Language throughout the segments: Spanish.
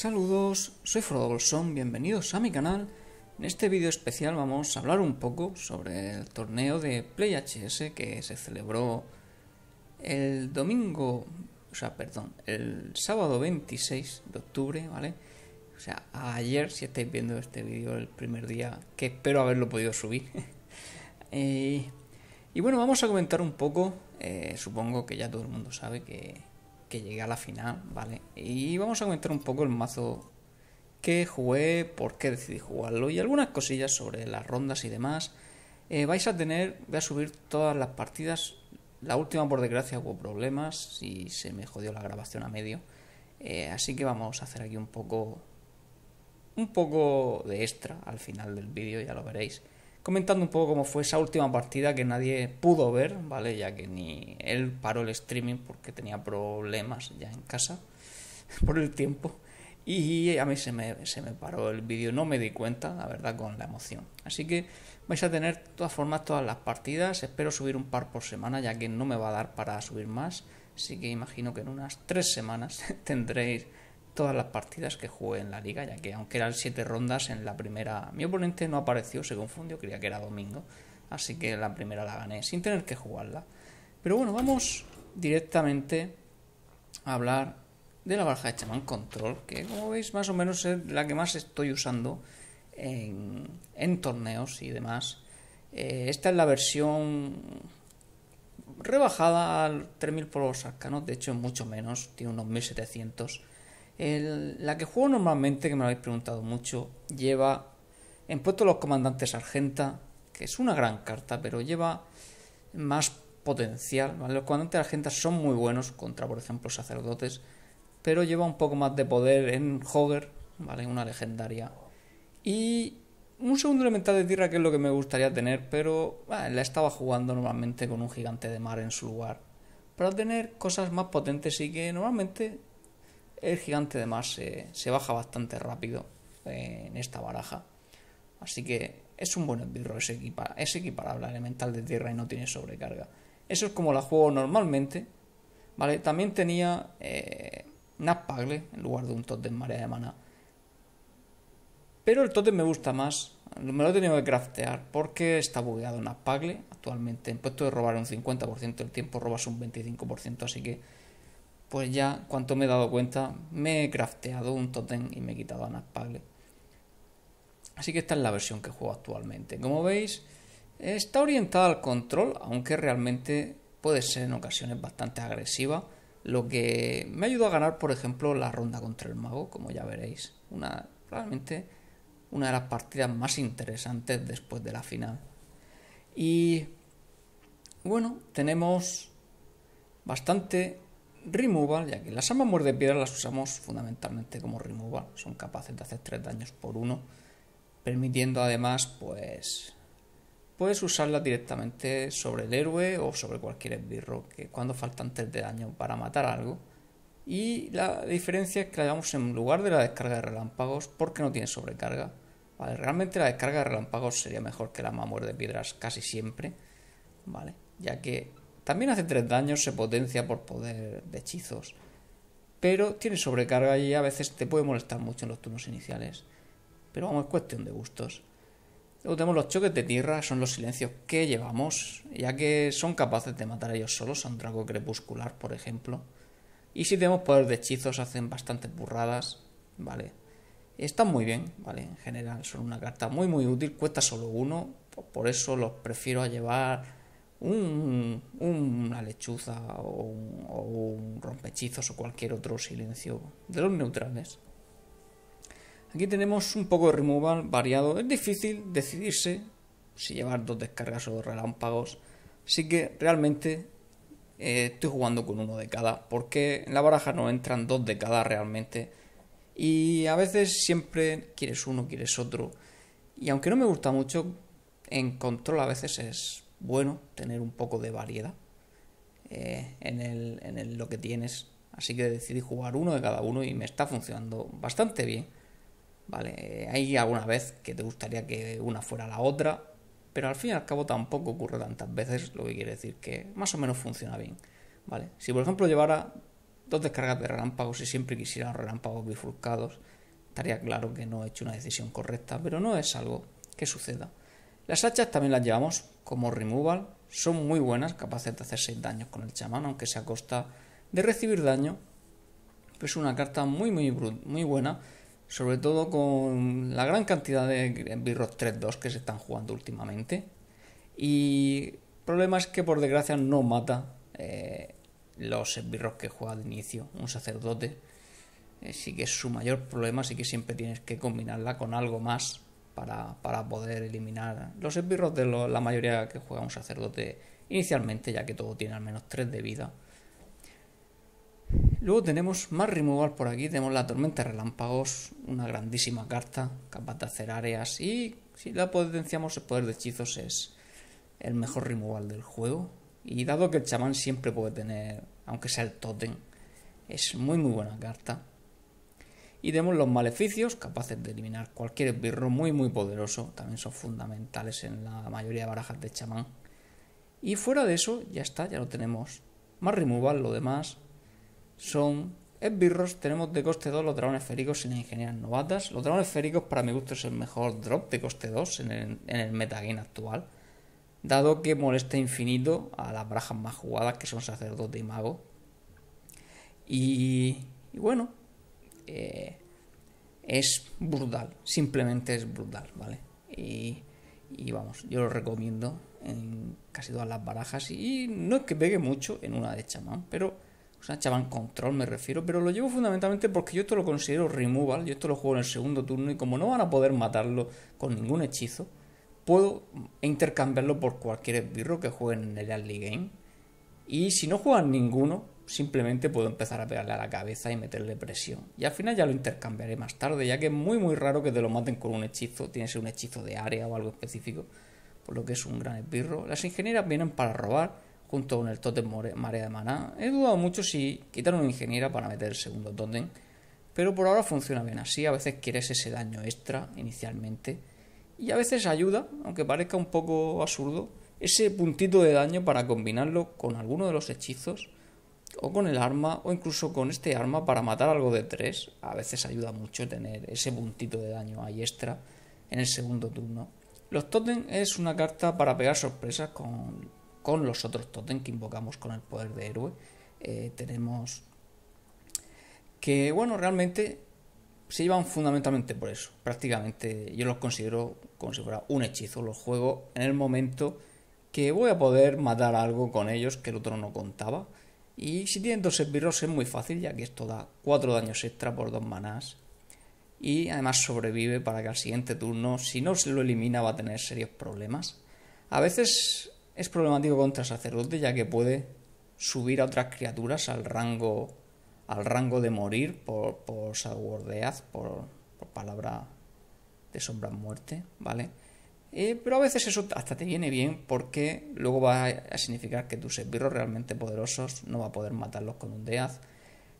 Saludos, soy Frodo Bolsón, bienvenidos a mi canal. En este vídeo especial vamos a hablar un poco sobre el torneo de PlayHS que se celebró el domingo, o sea, perdón, el sábado 26 de octubre, ¿vale? O sea, ayer, si estáis viendo este vídeo el primer día, que espero haberlo podido subir. Eh, y bueno, vamos a comentar un poco, eh, supongo que ya todo el mundo sabe que que llegué a la final, ¿vale? Y vamos a comentar un poco el mazo que jugué, por qué decidí jugarlo y algunas cosillas sobre las rondas y demás. Eh, vais a tener, voy a subir todas las partidas. La última, por desgracia, hubo problemas y se me jodió la grabación a medio. Eh, así que vamos a hacer aquí un poco, un poco de extra al final del vídeo, ya lo veréis comentando un poco cómo fue esa última partida que nadie pudo ver, ¿vale? Ya que ni él paró el streaming porque tenía problemas ya en casa por el tiempo. Y a mí se me, se me paró el vídeo, no me di cuenta, la verdad, con la emoción. Así que vais a tener de todas formas todas las partidas. Espero subir un par por semana, ya que no me va a dar para subir más. Así que imagino que en unas tres semanas tendréis todas las partidas que jugué en la liga, ya que aunque eran siete rondas, en la primera mi oponente no apareció, se confundió, creía que era domingo, así que la primera la gané sin tener que jugarla. Pero bueno, vamos directamente a hablar de la baraja de chamán control, que como veis más o menos es la que más estoy usando en, torneos y demás. Eh, esta es la versión rebajada al 3000 por los arcanos, de hecho es mucho menos, tiene unos 1700 la que juego normalmente, que me lo habéis preguntado mucho, lleva en puesto los comandantes Argenta, que es una gran carta, pero lleva más potencial. Los comandantes Argenta son muy buenos contra, por ejemplo, sacerdotes, pero lleva un poco más de poder en Hogger, ¿vale? una legendaria. Y un segundo elemental de tierra que es lo que me gustaría tener, pero ah, la estaba jugando normalmente con un gigante de mar en su lugar. Para tener cosas más potentes y que normalmente el gigante de mar se, baja bastante rápido eh, en esta baraja. Así que es un buen esbirro, es, equipa es equiparable elemental de tierra y no tiene sobrecarga. Eso es como la juego normalmente. ¿Vale? También tenía eh, Napagle en lugar de un totem marea de Mana. Pero el totem me gusta más. Me lo he tenido que craftear porque está bugueado Napagle. Actualmente, en puesto de robar un 50% del tiempo, robas un 25%. Así que pues ya, cuanto me he dado cuenta, me he crafteado un totem y me he quitado a Naspable. Así que esta es la versión que juego actualmente. Como veis, está orientada al control, aunque realmente puede ser en ocasiones bastante agresiva, lo que me ayudó a ganar, por ejemplo, la ronda contra el mago, como ya veréis. Una, realmente una de las partidas más interesantes después de la final. Y bueno, tenemos bastante removal, ya que las armas de piedra las usamos fundamentalmente como removal, son capaces de hacer 3 daños por uno, permitiendo además pues puedes usarlas directamente sobre el héroe o sobre cualquier esbirro que cuando faltan 3 de daño para matar algo. Y la diferencia es que la llevamos en lugar de la descarga de relámpagos porque no tiene sobrecarga. realmente la descarga de relámpagos sería mejor que la muerte de piedras casi siempre, ¿vale? Ya que también hace 3 daños, se potencia por poder de hechizos. Pero tiene sobrecarga y a veces te puede molestar mucho en los turnos iniciales. Pero vamos, es cuestión de gustos. Luego tenemos los choques de tierra, son los silencios que llevamos, ya que son capaces de matar a ellos solos Son un crepuscular, por ejemplo. Y si tenemos poder de hechizos, hacen bastantes burradas, ¿vale? Están muy bien, ¿vale? En general, son una carta muy muy útil, cuesta solo uno, por eso los prefiero a llevar una lechuza o un, rompechizos o cualquier otro silencio de los neutrales. Aquí tenemos un poco de removal variado. Es difícil decidirse si llevar dos descargas o dos relámpagos. Así que realmente eh, estoy jugando con uno de cada. Porque en la baraja no entran dos de cada realmente. Y a veces siempre quieres uno, quieres otro. Y aunque no me gusta mucho, en control a veces es bueno tener un poco de variedad eh, en, lo que tienes. Así que decidí jugar uno de cada uno y me está funcionando bastante bien. Vale, eh, hay alguna vez que te gustaría que una fuera la otra, pero al fin y al cabo tampoco ocurre tantas veces, lo que quiere decir que más o menos funciona bien. Vale, si por ejemplo llevara dos descargas de relámpagos y siempre quisiera relámpagos bifurcados, estaría claro que no he hecho una decisión correcta, pero no es algo que suceda. Las hachas también las llevamos como removal, son muy buenas, capaces de hacer 6 daños con el chamán, aunque sea a costa de recibir daño. es una carta muy, muy, muy buena, sobre todo con la gran cantidad de birros 3-2 que se están jugando últimamente. Y el problema es que por desgracia no mata eh, los esbirros que juega de inicio un sacerdote. Eh, sí que es su mayor problema, así que siempre tienes que combinarla con algo más para, poder eliminar los esbirros de la mayoría que juega un sacerdote inicialmente, ya que todo tiene al menos 3 de vida. Luego tenemos más removal por aquí, tenemos la tormenta de relámpagos, una grandísima carta, capaz de hacer áreas y si la potenciamos el poder de hechizos es el mejor removal del juego. Y dado que el chamán siempre puede tener, aunque sea el totem es muy muy buena carta y tenemos los maleficios, capaces de eliminar cualquier esbirro muy muy poderoso, también son fundamentales en la mayoría de barajas de chamán. Y fuera de eso, ya está, ya lo tenemos. Más removal, lo demás son esbirros, tenemos de coste 2 los dragones féricos sin ingenieras novatas. Los dragones féricos para mi gusto es el mejor drop de coste 2 en el, en el metagame actual, dado que molesta infinito a las barajas más jugadas que son sacerdote y mago. y bueno, eh, es brutal, simplemente es brutal, ¿vale? Y, y, vamos, yo lo recomiendo en casi todas las barajas y no es que pegue mucho en una de chamán, pero, o sea, chamán control me refiero, pero lo llevo fundamentalmente porque yo esto lo considero removal, yo esto lo juego en el segundo turno y como no van a poder matarlo con ningún hechizo, puedo intercambiarlo por cualquier esbirro que jueguen en el early game y si no juegan ninguno, simplemente puedo empezar a pegarle a la cabeza y meterle presión. Y al final ya lo intercambiaré más tarde, ya que es muy muy raro que te lo maten con un hechizo, tiene un hechizo de área o algo específico, por lo que es un gran esbirro. Las ingenieras vienen para robar junto con el totem marea de maná. He dudado mucho si quitar una ingeniera para meter el segundo totem pero por ahora funciona bien así, a veces quieres ese daño extra inicialmente y a veces ayuda, aunque parezca un poco absurdo, ese puntito de daño para combinarlo con alguno de los hechizos o con el arma o incluso con este arma para matar algo de tres. A veces ayuda mucho tener ese puntito de daño ahí extra en el segundo turno. Los totem es una carta para pegar sorpresas con, con los otros totem que invocamos con el poder de héroe. Eh, tenemos que, bueno, realmente se llevan fundamentalmente por eso. Prácticamente yo los considero como si fuera un hechizo. Los juego en el momento que voy a poder matar algo con ellos que el otro no contaba y si tienen dos esbirros es muy fácil, ya que esto da cuatro daños extra por dos manás. Y además sobrevive para que al siguiente turno, si no se lo elimina, va a tener serios problemas. A veces es problemático contra sacerdote, ya que puede subir a otras criaturas al rango al rango de morir por, por por, por palabra de sombra muerte, ¿vale? Eh, pero a veces eso hasta te viene bien porque luego va a significar que tus esbirros realmente poderosos no va a poder matarlos con un deaz.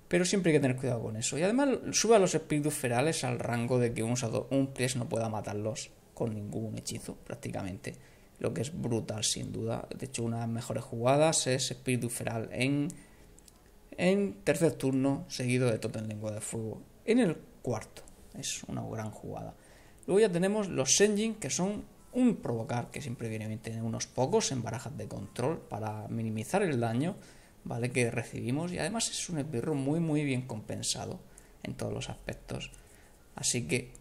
Pero siempre hay que tener cuidado con eso. Y además sube a los espíritus ferales al rango de que un, un no pueda matarlos con ningún hechizo prácticamente. Lo que es brutal sin duda. De hecho una de las mejores jugadas es espíritu feral en, en tercer turno seguido de Totem Lengua de Fuego. En el cuarto. Es una gran jugada. Luego ya tenemos los shenjin que son un provocar, que siempre viene bien tener unos pocos en barajas de control para minimizar el daño ¿vale? que recibimos y además es un esbirro muy muy bien compensado en todos los aspectos. Así que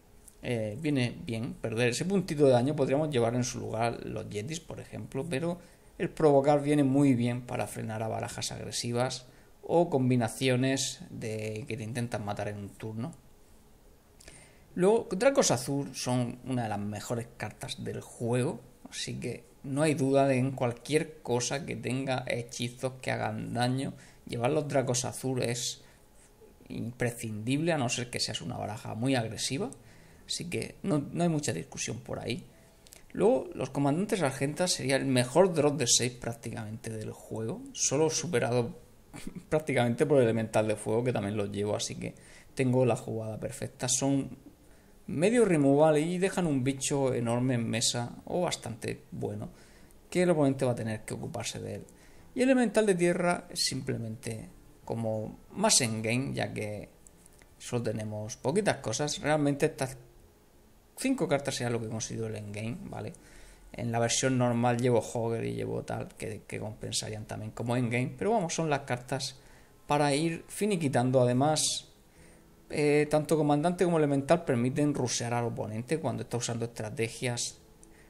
eh, viene bien perder ese puntito de daño, podríamos llevar en su lugar los Yetis, por ejemplo, pero el provocar viene muy bien para frenar a barajas agresivas o combinaciones de que te intentan matar en un turno. Luego, Dracos Azul son una de las mejores cartas del juego, así que no hay duda de en cualquier cosa que tenga hechizos que hagan daño, llevar los Dracos Azul es imprescindible, a no ser que seas una baraja muy agresiva, así que no, no hay mucha discusión por ahí. Luego, los comandantes argentas sería el mejor drop de 6 prácticamente del juego, solo superado prácticamente por el elemental de fuego que también los llevo, así que tengo la jugada perfecta. Son medio removal y dejan un bicho enorme en mesa, o bastante bueno, que el oponente va a tener que ocuparse de él. Y elemental de tierra es simplemente como más en game, ya que solo tenemos poquitas cosas. Realmente estas cinco cartas sean lo que considero el game ¿vale? En la versión normal llevo Hogger y llevo tal, que, compensarían también como en game Pero vamos, son las cartas para ir finiquitando. Además, eh, tanto comandante como elemental permiten rusear al oponente cuando está usando estrategias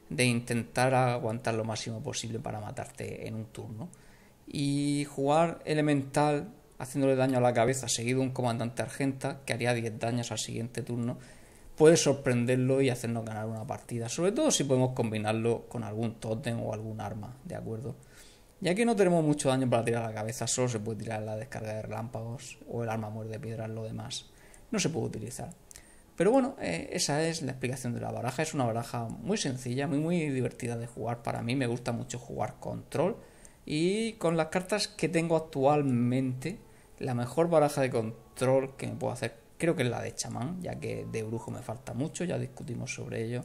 de intentar aguantar lo máximo posible para matarte en un turno. Y jugar elemental haciéndole daño a la cabeza seguido un comandante argenta que haría 10 daños al siguiente turno puede sorprenderlo y hacernos ganar una partida, sobre todo si podemos combinarlo con algún totem o algún arma, ¿de acuerdo? Ya que no tenemos mucho daño para tirar a la cabeza, solo se puede tirar la descarga de relámpagos o el arma muerde piedras, lo demás no se puede utilizar. Pero bueno, eh, esa es la explicación de la baraja. Es una baraja muy sencilla, muy, muy divertida de jugar. Para mí me gusta mucho jugar control. Y con las cartas que tengo actualmente, la mejor baraja de control que me puedo hacer creo que es la de chamán, ya que de brujo me falta mucho, ya discutimos sobre ello.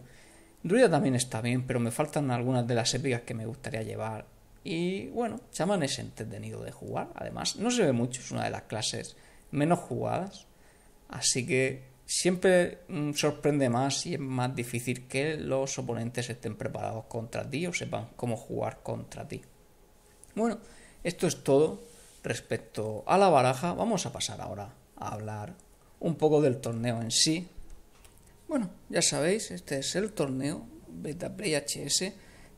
Druida también está bien, pero me faltan algunas de las épicas que me gustaría llevar. Y bueno, chamán es entretenido de jugar, además no se ve mucho, es una de las clases menos jugadas Así que siempre mm, sorprende más y es más difícil que los oponentes estén preparados contra ti o sepan cómo jugar contra ti. Bueno, esto es todo respecto a la baraja. Vamos a pasar ahora a hablar un poco del torneo en sí. Bueno, ya sabéis, este es el torneo Beta Play HS.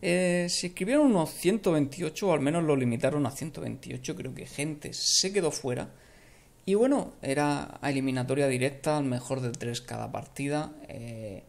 Eh, se escribieron unos 128, o al menos lo limitaron a 128, creo que gente se quedó fuera y bueno, era a eliminatoria directa, al mejor de tres cada partida. Eh,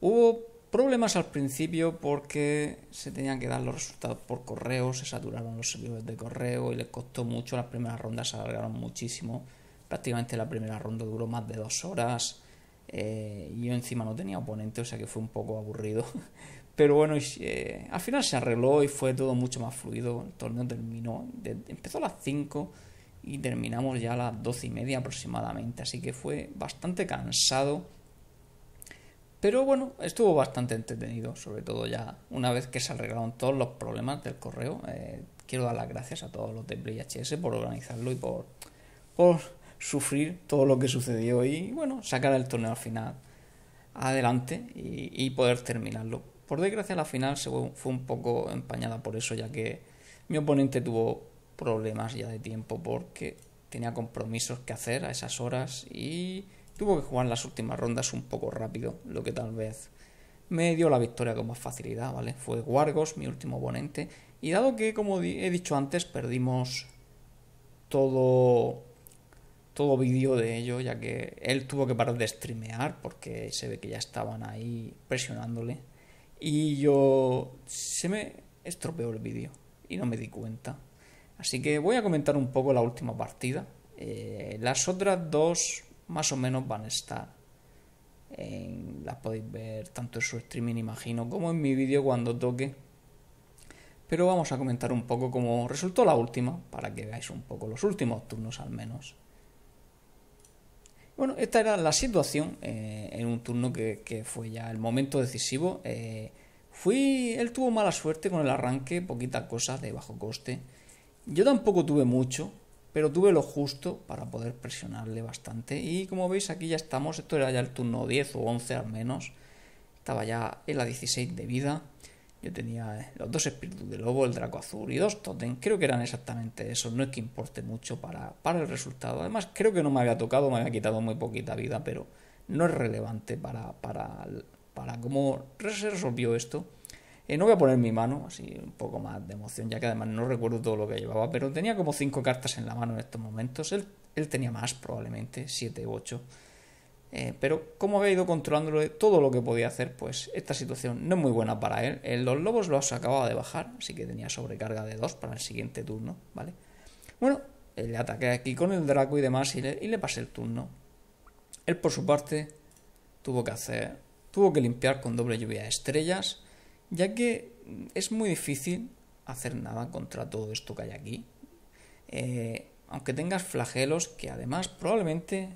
hubo problemas al principio porque se tenían que dar los resultados por correo, se saturaron los servidores de correo y les costó mucho. Las primeras rondas se alargaron muchísimo. Prácticamente la primera ronda duró más de dos horas. y eh, yo encima no tenía oponente, o sea que fue un poco aburrido. Pero bueno, eh, al final se arregló y fue todo mucho más fluido. El torneo terminó, empezó a las 5 y terminamos ya a las doce y media aproximadamente. Así que fue bastante cansado. Pero bueno, estuvo bastante entretenido, sobre todo ya una vez que se arreglaron todos los problemas del correo. Eh, quiero dar las gracias a todos los de PlayHS por organizarlo y por, por sufrir todo lo que sucedió y bueno, sacar el torneo al final adelante y, poder terminarlo. Por desgracia la final se fue un poco empañada por eso, ya que mi oponente tuvo problemas ya de tiempo porque tenía compromisos que hacer a esas horas y tuvo que jugar las últimas rondas un poco rápido, lo que tal vez me dio la victoria con más facilidad, ¿vale? Fue Wargos, mi último oponente, y dado que, como he dicho antes, perdimos todo, todo vídeo de ello, ya que él tuvo que parar de streamear porque se ve que ya estaban ahí presionándole, y yo se me estropeó el vídeo y no me di cuenta. Así que voy a comentar un poco la última partida. Eh, las otras dos más o menos van a estar. las podéis ver tanto en su streaming, imagino, como en mi vídeo cuando toque. Pero vamos a comentar un poco cómo resultó la última, para que veáis un poco los últimos turnos al menos. Bueno, esta era la situación eh, en un turno que, fue ya el momento decisivo. Eh, fui, él tuvo mala suerte con el arranque, Poquitas cosa de bajo coste. Yo tampoco tuve mucho, pero tuve lo justo para poder presionarle bastante. Y como veis, aquí ya estamos. Esto era ya el turno 10 o 11 al menos. Estaba ya en la 16 de vida. Yo tenía eh, los dos espíritus de lobo, el draco azul y dos totem. Creo que eran exactamente esos. No es que importe mucho para, para el resultado. Además, creo que no me había tocado, me había quitado muy poquita vida, pero no es relevante para, para, para cómo se resolvió esto no voy a poner mi mano, así un poco más de emoción, ya que además no recuerdo todo lo que llevaba, pero tenía como cinco cartas en la mano en estos momentos. Él, tenía más, probablemente, 7 u 8 eh, pero como había ido controlándolo todo lo que podía hacer, pues esta situación no es muy buena para él. El eh, los lobos los acababa de bajar, así que tenía sobrecarga de dos para el siguiente turno, ¿vale? Bueno, eh, le ataqué aquí con el Draco y demás y le, y le pasé el turno. Él por su parte tuvo que hacer, tuvo que limpiar con doble lluvia de estrellas ya que es muy difícil hacer nada contra todo esto que hay aquí. Eh, aunque tengas flagelos que además probablemente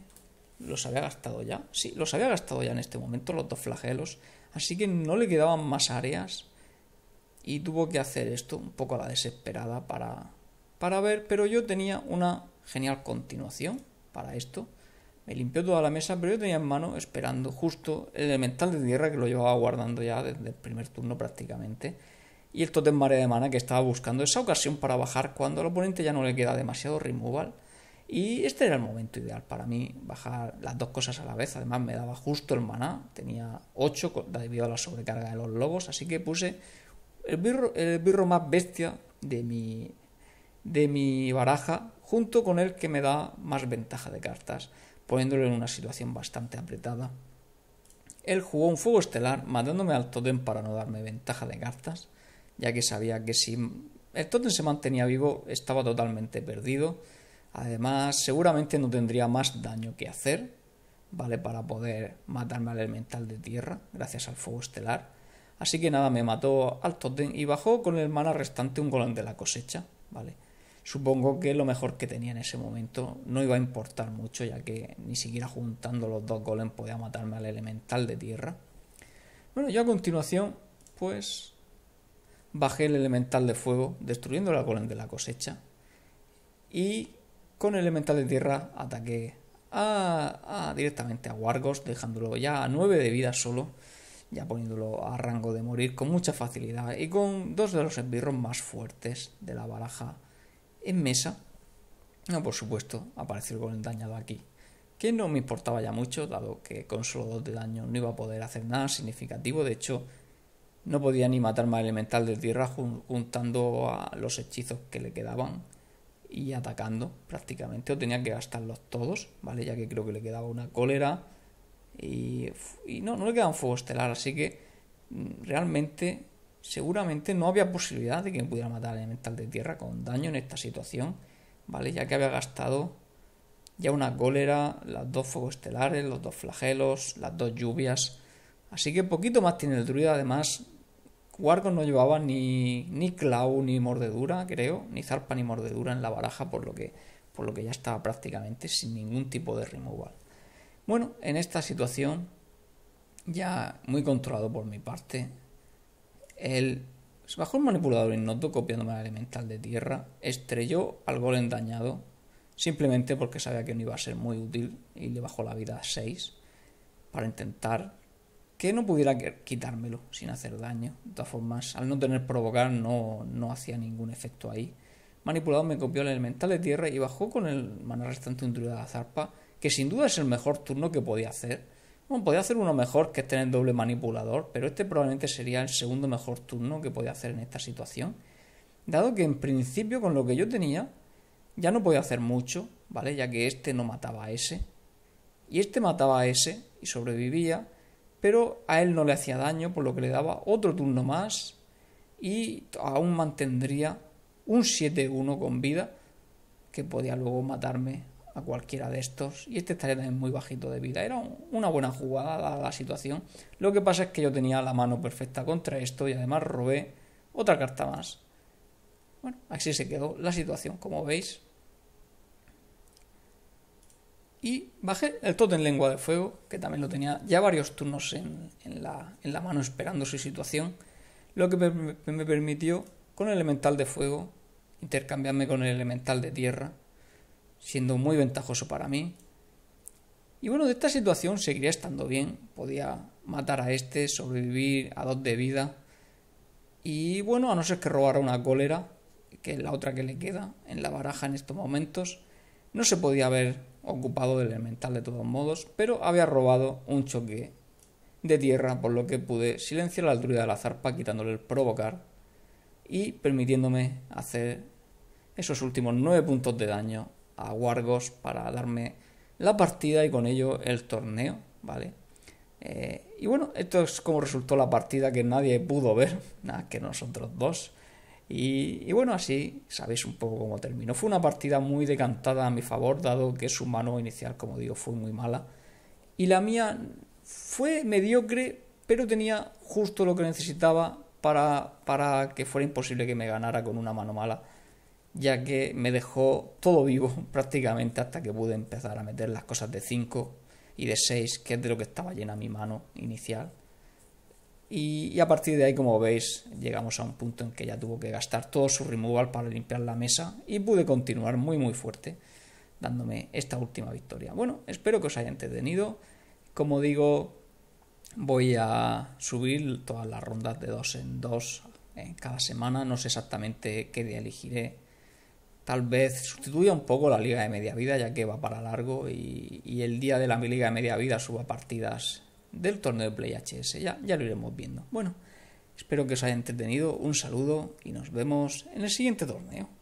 los había gastado ya. Sí, los había gastado ya en este momento, los dos flagelos. Así que no le quedaban más áreas. Y tuvo que hacer esto un poco a la desesperada para, para ver. Pero yo tenía una genial continuación para esto. Me limpió toda la mesa, pero yo tenía en mano, esperando, justo el elemental de tierra que lo llevaba guardando ya desde el primer turno prácticamente. Y el totem marea de mana que estaba buscando esa ocasión para bajar cuando al oponente ya no le queda demasiado removal. Y este era el momento ideal para mí, bajar las dos cosas a la vez. Además, me daba justo el maná, tenía 8 debido a la sobrecarga de los lobos, así que puse el birro, el birro más bestia de mi, de mi baraja, junto con el que me da más ventaja de cartas poniéndolo en una situación bastante apretada. Él jugó un fuego estelar matándome al totem para no darme ventaja de cartas, ya que sabía que si el totem se mantenía vivo estaba totalmente perdido. Además, seguramente no tendría más daño que hacer, ¿vale? Para poder matarme al elemental de tierra, gracias al fuego estelar. Así que nada, me mató al totem y bajó con el mana restante un Golón de la cosecha, ¿vale? supongo que lo mejor que tenía en ese momento no iba a importar mucho, ya que ni siquiera juntando los dos golems podía matarme al elemental de tierra. Bueno, yo a continuación, pues bajé el elemental de fuego, destruyendo al golem de la cosecha, y con el elemental de tierra ataqué a, directamente a Wargos, dejándolo ya a 9 de vida solo, ya poniéndolo a rango de morir con mucha facilidad y con dos de los esbirros más fuertes de la baraja en mesa, no, por supuesto, apareció el dañado aquí, que no me importaba ya mucho, dado que con solo dos de daño no iba a poder hacer nada significativo, de hecho, no podía ni matar más elemental de tierra juntando a los hechizos que le quedaban y atacando prácticamente, o tenía que gastarlos todos, ¿vale? Ya que creo que le quedaba una cólera y, no, no le un fuego estelar, así que mm, realmente seguramente no había posibilidad de que pudiera matar el elemental de tierra con daño en esta situación, ¿vale? Ya que había gastado ya una cólera, las dos fuegos estelares, los dos flagelos, las dos lluvias. Así que poquito más tiene el druida, además Wargo no llevaba ni, ni ni mordedura, creo, ni zarpa ni mordedura en la baraja, por lo que, por lo que ya estaba prácticamente sin ningún tipo de removal. Bueno, en esta situación, ya muy controlado por mi parte, el manipulador innoto copiándome la elemental de tierra, estrelló al golem dañado simplemente porque sabía que no iba a ser muy útil y le bajó la vida a 6 para intentar que no pudiera quitármelo sin hacer daño. De todas formas, al no tener provocar no, no hacía ningún efecto ahí. Manipulador me copió el elemental de tierra y bajó con el maná restante un druida de la zarpa, que sin duda es el mejor turno que podía hacer bueno, podía hacer uno mejor que es tener doble manipulador, pero este probablemente sería el segundo mejor turno que podía hacer en esta situación. Dado que en principio con lo que yo tenía ya no podía hacer mucho, ¿vale? Ya que este no mataba a ese. Y este mataba a ese y sobrevivía, pero a él no le hacía daño, por lo que le daba otro turno más y aún mantendría un 7-1 con vida que podía luego matarme a cualquiera de estos. Y este estaría también muy bajito de vida. Era una buena jugada la situación. Lo que pasa es que yo tenía la mano perfecta contra esto y además robé otra carta más. Bueno, así se quedó la situación, como veis. Y bajé el totem lengua de fuego, que también lo tenía ya varios turnos en, la, mano esperando su situación. Lo que me, me permitió con el elemental de fuego intercambiarme con el elemental de tierra siendo muy ventajoso para mí. Y bueno, de esta situación seguiría estando bien. Podía matar a este, sobrevivir a dos de vida. Y bueno, a no ser que robara una cólera, que es la otra que le queda en la baraja en estos momentos, no se podía haber ocupado del elemental de todos modos, pero había robado un choque de tierra, por lo que pude silenciar la altura de la zarpa quitándole el provocar y permitiéndome hacer esos últimos nueve puntos de daño a Wargos para darme la partida y con ello el torneo, ¿vale? Eh, y bueno, esto es como resultó la partida que nadie pudo ver, nada que nosotros dos. Y, y, bueno, así sabéis un poco cómo terminó. Fue una partida muy decantada a mi favor, dado que su mano inicial, como digo, fue muy mala. Y la mía fue mediocre, pero tenía justo lo que necesitaba para, para que fuera imposible que me ganara con una mano mala ya que me dejó todo vivo prácticamente hasta que pude empezar a meter las cosas de 5 y de 6, que es de lo que estaba llena mi mano inicial. Y, a partir de ahí, como veis, llegamos a un punto en que ya tuvo que gastar todo su removal para limpiar la mesa y pude continuar muy muy fuerte dándome esta última victoria. Bueno, espero que os haya entretenido. Como digo, voy a subir todas las rondas de 2 en 2 en eh, cada semana. No sé exactamente qué día elegiré tal vez sustituya un poco la Liga de Media Vida, ya que va para largo y, el día de la Liga de Media Vida suba partidas del torneo de Play Ya, ya lo iremos viendo. Bueno, espero que os haya entretenido. Un saludo y nos vemos en el siguiente torneo.